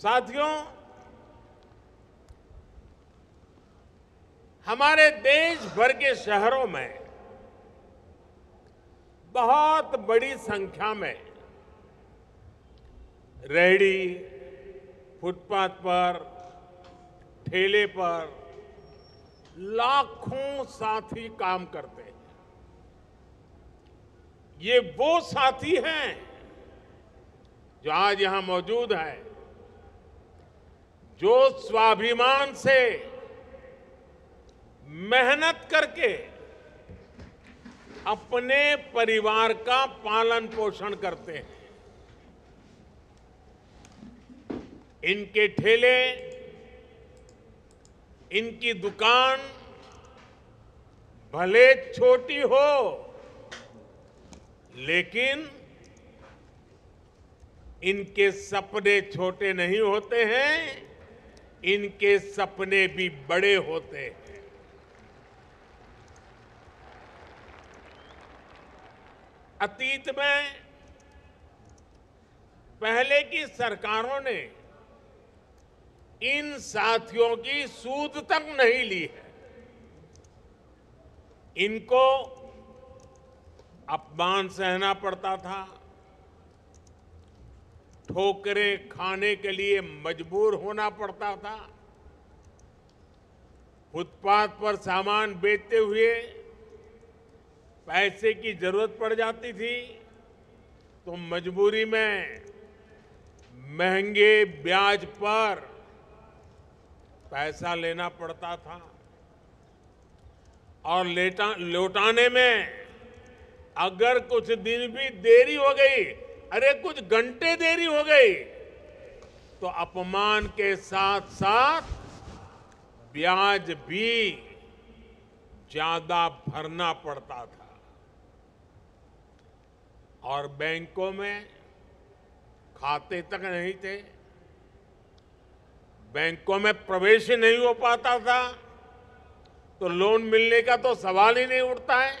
साथियों हमारे देश भर के शहरों में बहुत बड़ी संख्या में रेहड़ी फुटपाथ पर ठेले पर लाखों साथी काम करते हैं ये वो साथी हैं जो आज यहां मौजूद हैं जो स्वाभिमान से मेहनत करके अपने परिवार का पालन पोषण करते हैं इनके ठेले इनकी दुकान भले छोटी हो लेकिन इनके सपने छोटे नहीं होते हैं इनके सपने भी बड़े होते हैं अतीत में पहले की सरकारों ने इन साथियों की सूद तक नहीं ली है इनको अपमान सहना पड़ता था ठोकरें खाने के लिए मजबूर होना पड़ता था फुटपाथ पर सामान बेचते हुए पैसे की जरूरत पड़ जाती थी तो मजबूरी में महंगे ब्याज पर पैसा लेना पड़ता था और लेटा लौटाने में अगर कुछ दिन भी देरी हो गई अरे कुछ घंटे देरी हो गई तो अपमान के साथ साथ ब्याज भी ज्यादा भरना पड़ता था और बैंकों में खाते तक नहीं थे बैंकों में प्रवेश नहीं हो पाता था तो लोन मिलने का तो सवाल ही नहीं उठता है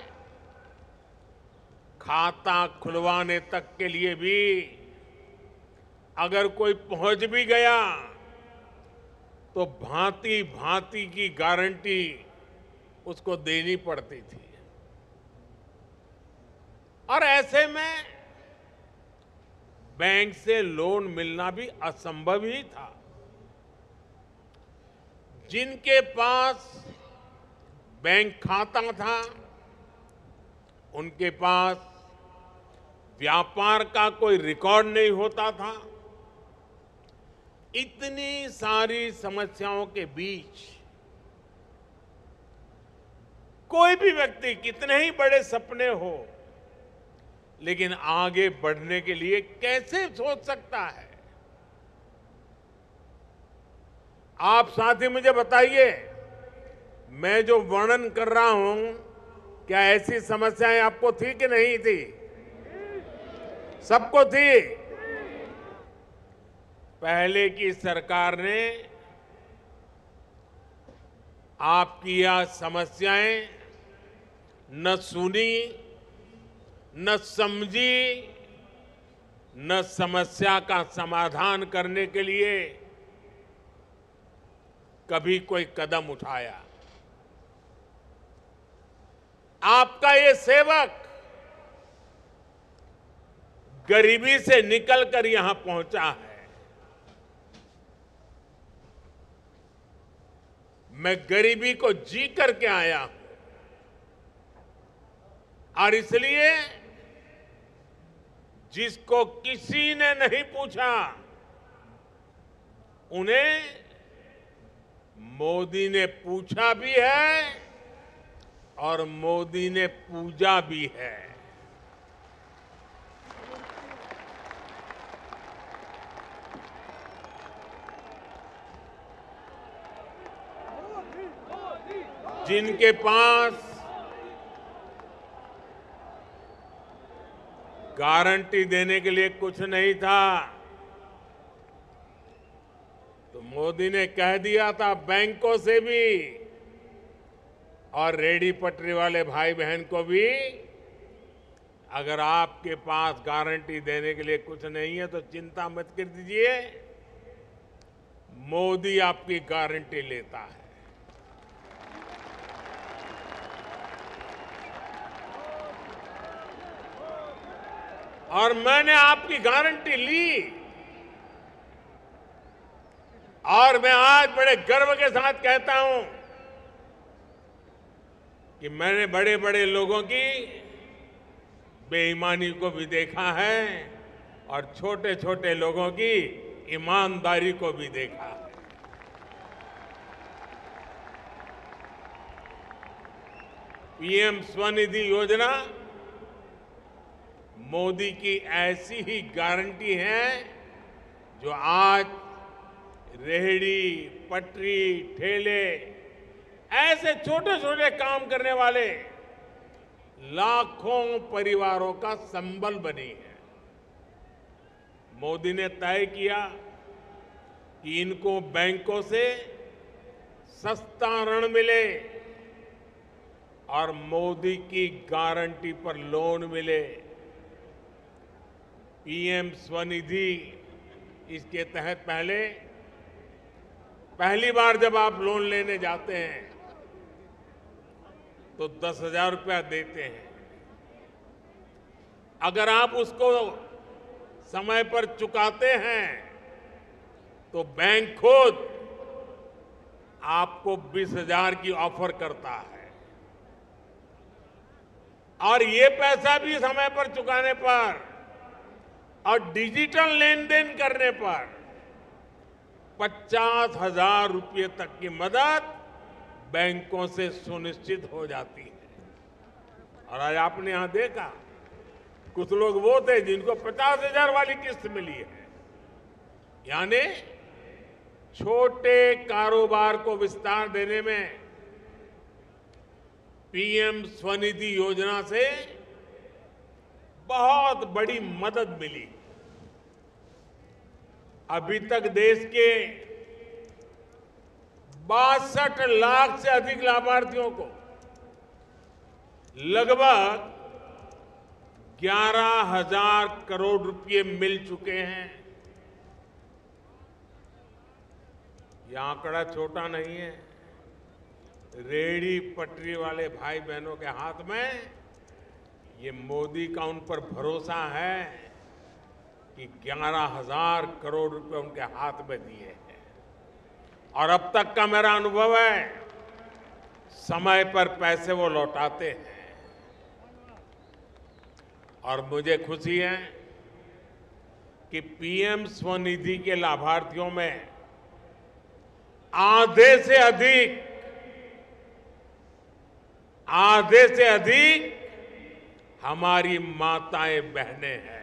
खाता खुलवाने तक के लिए भी अगर कोई पहुंच भी गया तो भांति भांति की गारंटी उसको देनी पड़ती थी और ऐसे में बैंक से लोन मिलना भी असंभव ही था जिनके पास बैंक खाता था उनके पास व्यापार का कोई रिकॉर्ड नहीं होता था इतनी सारी समस्याओं के बीच कोई भी व्यक्ति कितने ही बड़े सपने हो लेकिन आगे बढ़ने के लिए कैसे सोच सकता है आप साथी मुझे बताइए मैं जो वर्णन कर रहा हूं क्या ऐसी समस्याएं आपको थी कि नहीं थी सबको थी पहले की सरकार ने आपकी यह समस्याएं न सुनी न समझी न समस्या का समाधान करने के लिए कभी कोई कदम उठाया आपका ये सेवक गरीबी से निकलकर यहां पहुंचा है मैं गरीबी को जी करके आया हूं और इसलिए जिसको किसी ने नहीं पूछा उन्हें मोदी ने पूछा भी है और मोदी ने पूजा भी है जिनके पास गारंटी देने के लिए कुछ नहीं था तो मोदी ने कह दिया था बैंकों से भी और रेडी पटरी वाले भाई बहन को भी अगर आपके पास गारंटी देने के लिए कुछ नहीं है तो चिंता मत कर दीजिए मोदी आपकी गारंटी लेता है और मैंने आपकी गारंटी ली और मैं आज बड़े गर्व के साथ कहता हूं कि मैंने बड़े बड़े लोगों की बेईमानी को भी देखा है और छोटे छोटे लोगों की ईमानदारी को भी देखा है पीएम स्वनिधि योजना मोदी की ऐसी ही गारंटी है जो आज रेहड़ी पटरी ठेले ऐसे छोटे छोटे काम करने वाले लाखों परिवारों का संबल बनी है मोदी ने तय किया कि इनको बैंकों से सस्ता ऋण मिले और मोदी की गारंटी पर लोन मिले पीएम e स्वनिधि इसके तहत पहले पहली बार जब आप लोन लेने जाते हैं तो दस हजार रुपया देते हैं अगर आप उसको समय पर चुकाते हैं तो बैंक खुद आपको बीस हजार की ऑफर करता है और ये पैसा भी समय पर चुकाने पर और डिजिटल लेन देन करने पर पचास हजार रुपये तक की मदद बैंकों से सुनिश्चित हो जाती है और आज आपने यहां देखा कुछ लोग वो थे जिनको पचास हजार वाली किस्त मिली है यानी छोटे कारोबार को विस्तार देने में पीएम स्वनिधि योजना से बहुत बड़ी मदद मिली अभी तक देश के बासठ लाख से अधिक लाभार्थियों को लगभग ग्यारह हजार करोड़ रुपए मिल चुके हैं यह आंकड़ा छोटा नहीं है रेड़ी पटरी वाले भाई बहनों के हाथ में ये मोदी का उन पर भरोसा है कि ग्यारह हजार करोड़ रुपए उनके हाथ में दिए हैं और अब तक का मेरा अनुभव है समय पर पैसे वो लौटाते हैं और मुझे खुशी है कि पीएम स्वनिधि के लाभार्थियों में आधे से अधिक आधे से अधिक हमारी माताएं बहनें हैं